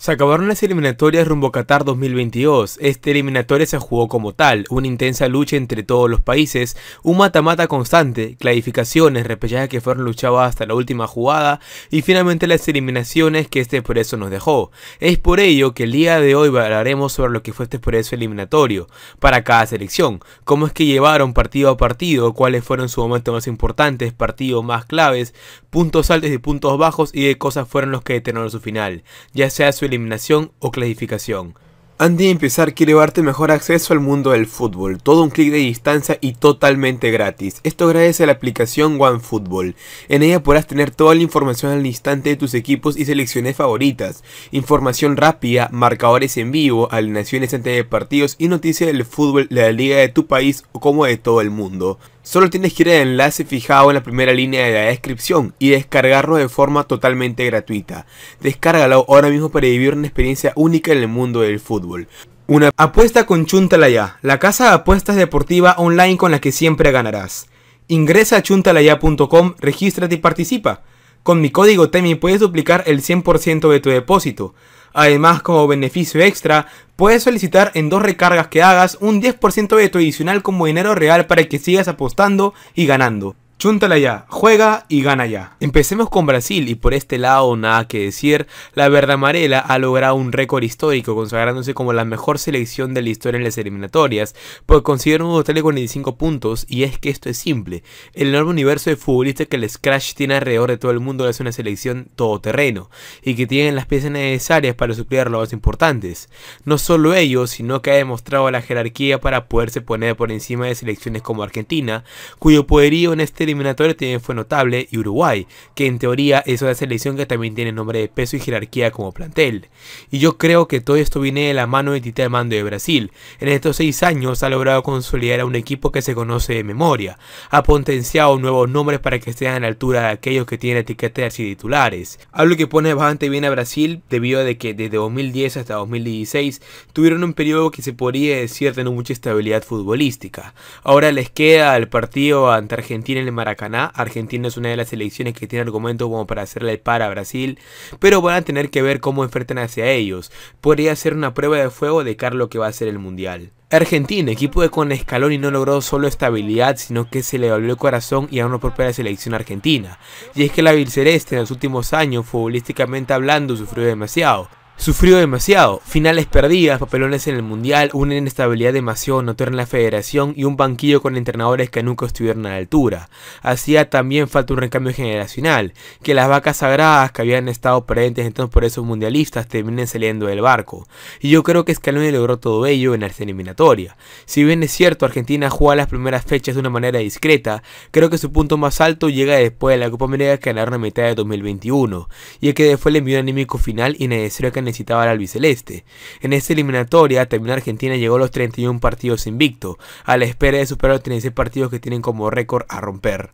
Se acabaron las eliminatorias rumbo a Qatar 2022. Este eliminatoria se jugó como tal, una intensa lucha entre todos los países, un mata-mata constante, clasificaciones, repechajes que fueron luchadas hasta la última jugada y finalmente las eliminaciones que este por eso nos dejó. Es por ello que el día de hoy hablaremos sobre lo que fue este por eso eliminatorio para cada selección, cómo es que llevaron partido a partido, cuáles fueron sus momentos más importantes, partidos más claves, puntos altos y puntos bajos y de cosas fueron los que determinaron su final, ya sea su eliminación o clasificación. Antes de empezar, quiero darte mejor acceso al mundo del fútbol, todo un clic de distancia y totalmente gratis. Esto gracias a la aplicación OneFootball. En ella podrás tener toda la información al instante de tus equipos y selecciones favoritas, información rápida, marcadores en vivo, alineaciones antes de partidos y noticias del fútbol de la liga de tu país o como de todo el mundo. Solo tienes que ir al enlace fijado en la primera línea de la descripción y descargarlo de forma totalmente gratuita. Descárgalo ahora mismo para vivir una experiencia única en el mundo del fútbol. Una apuesta con Chuntalaya, la casa de apuestas deportiva online con la que siempre ganarás. Ingresa a chuntalaya.com, regístrate y participa. Con mi código TEMI puedes duplicar el 100% de tu depósito. Además, como beneficio extra, puedes solicitar en dos recargas que hagas un 10% de tu adicional como dinero real para que sigas apostando y ganando. Chúntala ya, juega y gana ya. Empecemos con Brasil y por este lado nada que decir, la verdamarela amarela ha logrado un récord histórico consagrándose como la mejor selección de la historia en las eliminatorias, pues consiguieron un total de 45 puntos y es que esto es simple, el enorme universo de futbolistas que el Scratch tiene alrededor de todo el mundo es una selección todoterreno y que tienen las piezas necesarias para suplir los más importantes. No solo ellos, sino que ha demostrado la jerarquía para poderse poner por encima de selecciones como Argentina, cuyo poderío en este eliminatoria también fue notable y Uruguay, que en teoría es una selección que también tiene nombre de peso y jerarquía como plantel. Y yo creo que todo esto viene de la mano de Tite Mando de Brasil. En estos seis años ha logrado consolidar a un equipo que se conoce de memoria, ha potenciado nuevos nombres para que estén a la altura de aquellos que tienen etiquetas y titulares, Algo que pone bastante bien a Brasil debido a que desde 2010 hasta 2016 tuvieron un periodo que se podría decir tener mucha estabilidad futbolística. Ahora les queda el partido ante Argentina en el Maracaná. Argentina es una de las selecciones que tiene argumento como para hacerle el par a Brasil, pero van a tener que ver cómo enfrentan hacia ellos. Podría ser una prueba de fuego de cara a lo que va a ser el Mundial. Argentina, equipo de con escalón y no logró solo estabilidad, sino que se le volvió el corazón y a una propia selección argentina. Y es que la Vilcereste en los últimos años, futbolísticamente hablando, sufrió demasiado. Sufrió demasiado, finales perdidas, papelones en el mundial, una inestabilidad demasiado notoria en la federación y un banquillo con entrenadores que nunca estuvieron a la altura. Hacía también falta un recambio generacional, que las vacas sagradas que habían estado presentes entonces por esos mundialistas terminen saliendo del barco. Y yo creo que Scaloni logró todo ello en esta eliminatoria. Si bien es cierto, Argentina juega las primeras fechas de una manera discreta, creo que su punto más alto llega después de la Copa América que ganaron a mitad de 2021, y el que fue el envío anímico final y necesario que necesitaba el albiceleste. En esta eliminatoria también Argentina llegó a los 31 partidos invicto, a la espera de superar los 36 partidos que tienen como récord a romper.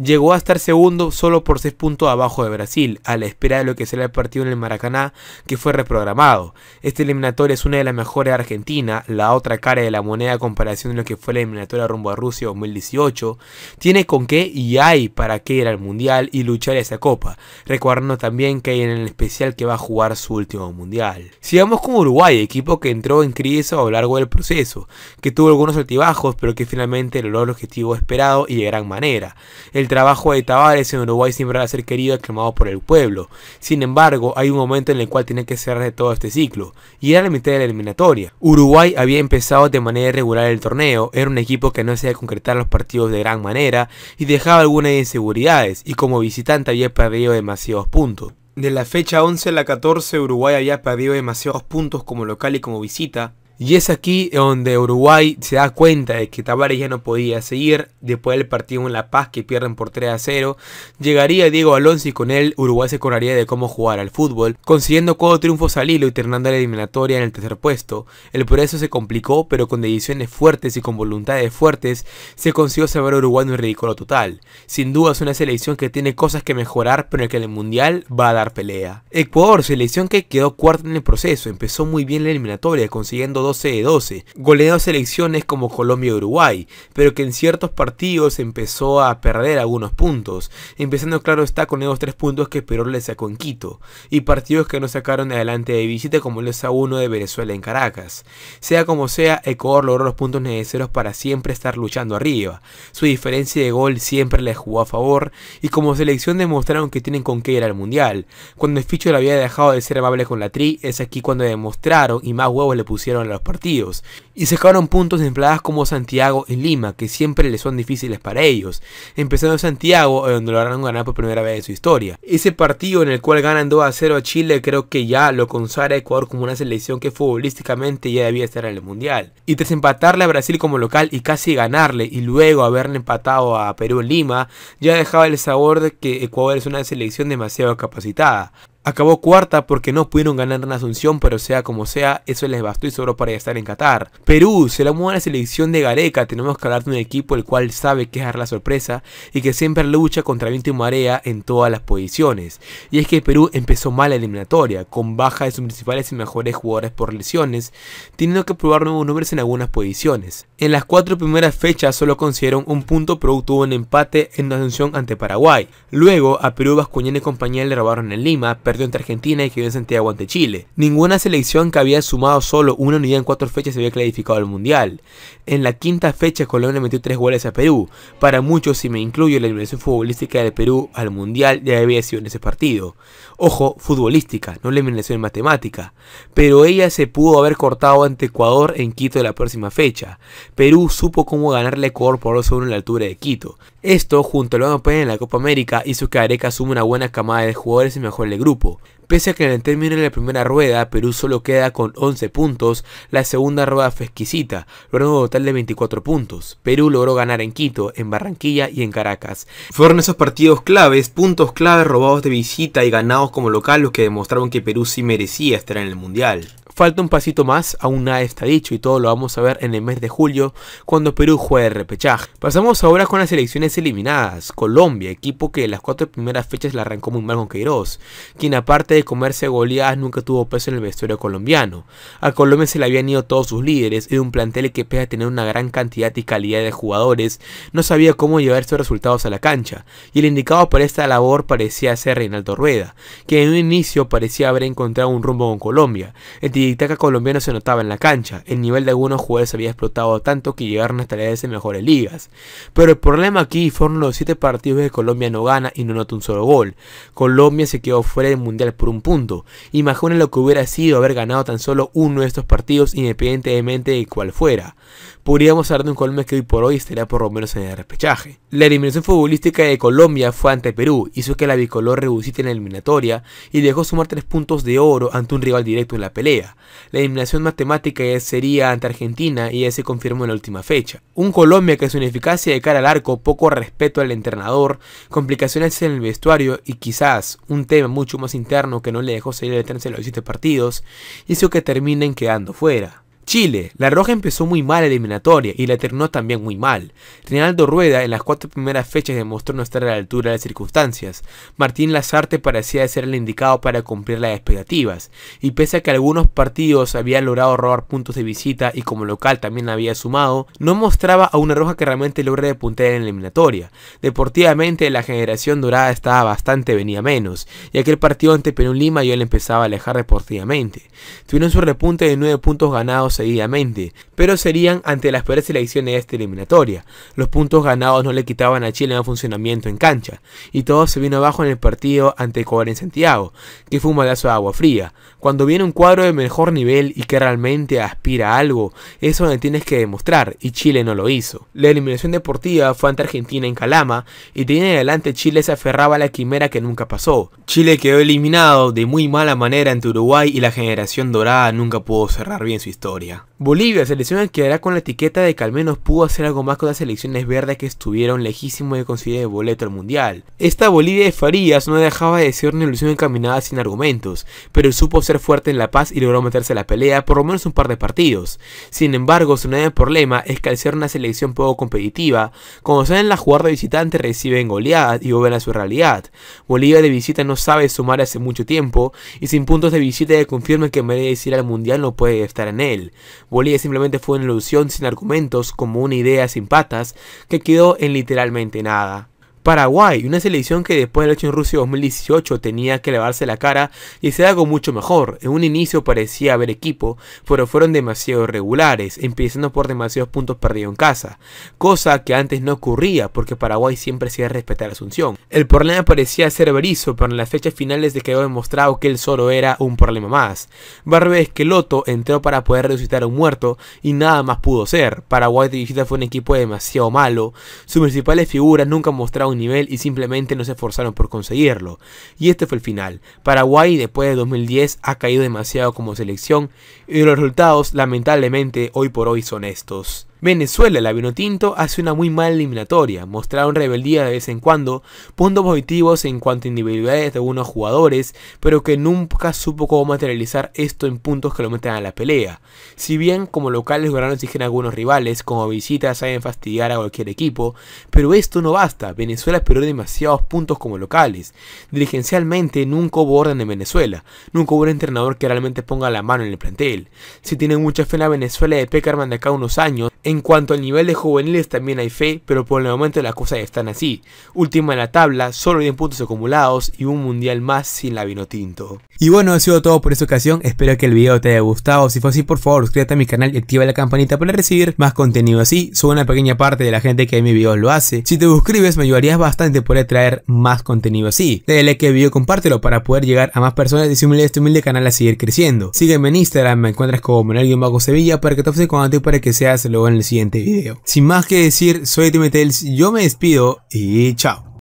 Llegó a estar segundo solo por 6 puntos abajo de Brasil, a la espera de lo que será el partido en el Maracaná que fue reprogramado. Esta eliminatoria es una de las mejores de Argentina, la otra cara de la moneda a comparación de lo que fue la eliminatoria rumbo a Rusia 2018. Tiene con qué y hay para qué ir al Mundial y luchar esa copa, recordando también que hay en el especial que va a jugar su último mundial. Sigamos con Uruguay, equipo que entró en crisis a lo largo del proceso, que tuvo algunos altibajos, pero que finalmente logró el objetivo esperado y de gran manera. El trabajo de Tavares en Uruguay siempre va a ser querido y aclamado por el pueblo. Sin embargo, hay un momento en el cual tiene que cerrar todo este ciclo, y era la mitad de la eliminatoria. Uruguay había empezado de manera irregular el torneo, era un equipo que no hacía concretar los partidos de gran manera y dejaba algunas inseguridades, y como visitante había perdido demasiados puntos. De la fecha 11 a la 14, Uruguay había perdido demasiados puntos como local y como visita, y es aquí donde Uruguay se da cuenta de que Tavares ya no podía seguir. Después del partido en La Paz que pierden por 3 a 0, llegaría Diego Alonso y con él Uruguay se curaría de cómo jugar al fútbol, consiguiendo cuatro triunfos al hilo y terminando la eliminatoria en el tercer puesto. El proceso se complicó, pero con decisiones fuertes y con voluntades fuertes se consiguió salvar a Uruguay en un ridículo total. Sin duda es una selección que tiene cosas que mejorar, pero en el que el Mundial va a dar pelea. Ecuador, selección que quedó cuarta en el proceso, empezó muy bien la eliminatoria, consiguiendo dos 12 de 12, goleando selecciones como Colombia y Uruguay, pero que en ciertos partidos empezó a perder algunos puntos, empezando claro está con esos tres puntos que Perú le sacó en Quito, y partidos que no sacaron adelante de visita como el 1 de Venezuela en Caracas. Sea como sea, Ecuador logró los puntos necesarios para siempre estar luchando arriba, su diferencia de gol siempre le jugó a favor, y como selección demostraron que tienen con qué ir al Mundial. Cuando el Ficho le había dejado de ser amable con la Tri, es aquí cuando demostraron y más huevos le pusieron a los partidos, y sacaron puntos en plazas como Santiago y Lima, que siempre les son difíciles para ellos, empezando en Santiago, eh, donde lograron ganar por primera vez en su historia. Ese partido en el cual ganan 2 a 0 a Chile creo que ya lo consagra Ecuador como una selección que futbolísticamente ya debía estar en el Mundial. Y tras empatarle a Brasil como local y casi ganarle, y luego haberle empatado a Perú en Lima, ya dejaba el sabor de que Ecuador es una selección demasiado capacitada. Acabó cuarta porque no pudieron ganar en Asunción, pero sea como sea, eso les bastó y sobró para estar en Qatar. Perú se la mueve a la selección de Gareca, tenemos que hablar de un equipo el cual sabe que es la sorpresa y que siempre lucha contra viento y marea en todas las posiciones. Y es que Perú empezó mal la eliminatoria, con baja de sus principales y mejores jugadores por lesiones, teniendo que probar nuevos nombres en algunas posiciones. En las cuatro primeras fechas solo consiguieron un punto, pero tuvo un empate en Asunción ante Paraguay. Luego, a Perú, Bascuñán y compañía le robaron en Lima, perdió ante Argentina y quedó en Santiago ante Chile. Ninguna selección que había sumado solo una unidad en cuatro fechas se había clasificado al Mundial. En la quinta fecha Colombia metió tres goles a Perú. Para muchos, si me incluyo, la liberación futbolística de Perú al Mundial ya había sido en ese partido. Ojo, futbolística, no eliminación en matemática. Pero ella se pudo haber cortado ante Ecuador en Quito de la próxima fecha. Perú supo cómo ganarle a Ecuador por 2 1 en la altura de Quito. Esto, junto al Banco en la Copa América, hizo que Areca asume una buena camada de jugadores y mejor el grupo. Pese a que en el término de la primera rueda Perú solo queda con 11 puntos, la segunda rueda fue exquisita, logrando un total de 24 puntos. Perú logró ganar en Quito, en Barranquilla y en Caracas. Fueron esos partidos claves, puntos claves robados de visita y ganados como local los que demostraron que Perú sí merecía estar en el Mundial. Falta un pasito más, aún nada está dicho y todo lo vamos a ver en el mes de julio cuando Perú juega de repechaje. Pasamos ahora con las elecciones eliminadas. Colombia, equipo que en las cuatro primeras fechas la arrancó muy mal con Queiroz, quien aparte de comerse goleadas nunca tuvo peso en el vestuario colombiano. A Colombia se le habían ido todos sus líderes y de un plantel que pese a tener una gran cantidad y calidad de jugadores, no sabía cómo llevar sus resultados a la cancha y el indicado para esta labor parecía ser Reinaldo Rueda, que en un inicio parecía haber encontrado un rumbo con Colombia. Y colombiano se notaba en la cancha, el nivel de algunos jugadores había explotado tanto que llegaron hasta las en mejores ligas. Pero el problema aquí fueron los 7 partidos que Colombia no gana y no nota un solo gol. Colombia se quedó fuera del mundial por un punto. Imaginen lo que hubiera sido haber ganado tan solo uno de estos partidos independientemente de cuál fuera podríamos hablar de un Colombia que hoy por hoy estaría por lo menos en el repechaje. La eliminación futbolística de Colombia fue ante Perú, hizo que la bicolor rebusite en la eliminatoria y dejó sumar 3 puntos de oro ante un rival directo en la pelea. La eliminación matemática sería ante Argentina y ya se confirmó en la última fecha. Un Colombia que su ineficacia de cara al arco, poco respeto al entrenador, complicaciones en el vestuario y quizás un tema mucho más interno que no le dejó salir de tren en los 7 partidos, hizo que terminen quedando fuera. Chile. La Roja empezó muy mal la eliminatoria y la terminó también muy mal. Reinaldo Rueda en las cuatro primeras fechas demostró no estar a la altura de las circunstancias. Martín Lazarte parecía ser el indicado para cumplir las expectativas, y pese a que algunos partidos habían logrado robar puntos de visita y como local también había sumado, no mostraba a una Roja que realmente logre de puntera en la eliminatoria. Deportivamente la generación dorada estaba bastante venía menos, y aquel partido ante Perú Lima ya le empezaba a alejar deportivamente. Tuvieron su repunte de 9 puntos ganados seguidamente, pero serían ante las peores elecciones de esta eliminatoria. Los puntos ganados no le quitaban a Chile un funcionamiento en cancha, y todo se vino abajo en el partido ante Ecuador en Santiago, que fue un balazo de agua fría. Cuando viene un cuadro de mejor nivel y que realmente aspira a algo, eso donde tienes que demostrar, y Chile no lo hizo. La eliminación deportiva fue ante Argentina en Calama, y de ahí en adelante Chile se aferraba a la quimera que nunca pasó. Chile quedó eliminado de muy mala manera ante Uruguay y la generación dorada nunca pudo cerrar bien su historia. Bolivia, selección que quedará con la etiqueta de que al menos pudo hacer algo más con las selecciones verdes que estuvieron lejísimos de conseguir el boleto al mundial. Esta Bolivia de Farías no dejaba de ser una ilusión encaminada sin argumentos, pero supo fuerte en La Paz y logró meterse a la pelea por lo menos un par de partidos. Sin embargo, su nuevo problema es que al ser una selección poco competitiva, cuando saben la jugada de visitante reciben goleadas y vuelven a su realidad. Bolivia de visita no sabe sumar hace mucho tiempo y sin puntos de visita le confirman que merece ir al mundial no puede estar en él. Bolivia simplemente fue una ilusión sin argumentos como una idea sin patas que quedó en literalmente nada. Paraguay, una selección que después del hecho en Rusia 2018 tenía que lavarse la cara y se algo mucho mejor. En un inicio parecía haber equipo, pero fueron demasiado regulares, empezando por demasiados puntos perdidos en casa, cosa que antes no ocurría porque Paraguay siempre hacía respetar Asunción. El problema parecía ser Berizo, pero en las fechas finales de quedó demostrado que él solo era un problema más. Barbe Esqueloto entró para poder resucitar a un muerto y nada más pudo ser. Paraguay de visita fue un equipo demasiado malo, sus principales figuras nunca mostraron un nivel y simplemente no se esforzaron por conseguirlo. Y este fue el final. Paraguay después de 2010 ha caído demasiado como selección y los resultados lamentablemente hoy por hoy son estos. Venezuela, la tinto, hace una muy mala eliminatoria, mostraron rebeldía de vez en cuando, puntos positivos en cuanto a individualidades de algunos jugadores, pero que nunca supo cómo materializar esto en puntos que lo metan a la pelea. Si bien como locales lograron exigir a algunos rivales, como visitas saben fastidiar a cualquier equipo, pero esto no basta, Venezuela perdió demasiados puntos como locales. Dirigencialmente nunca hubo orden en Venezuela, nunca hubo un entrenador que realmente ponga la mano en el plantel. Si tienen mucha fe en la Venezuela de Peckerman de acá a unos años, en cuanto al nivel de juveniles también hay fe, pero por el momento las cosas están así. Última en la tabla, solo 10 puntos acumulados y un mundial más sin la vino tinto. Y bueno, ha sido todo por esta ocasión, espero que el video te haya gustado, si fue así por favor suscríbete a mi canal y activa la campanita para recibir más contenido así, soy una pequeña parte de la gente que en mi video lo hace. Si te suscribes me ayudarías bastante por traer más contenido así. Dale like al video, compártelo para poder llegar a más personas y simular este humilde canal a seguir creciendo. Sígueme en Instagram, me encuentras como Manuel-Sevilla para que te ofrezca y para que seas lo en el siguiente vídeo. Sin más que decir, soy Timotels, yo me despido y chao.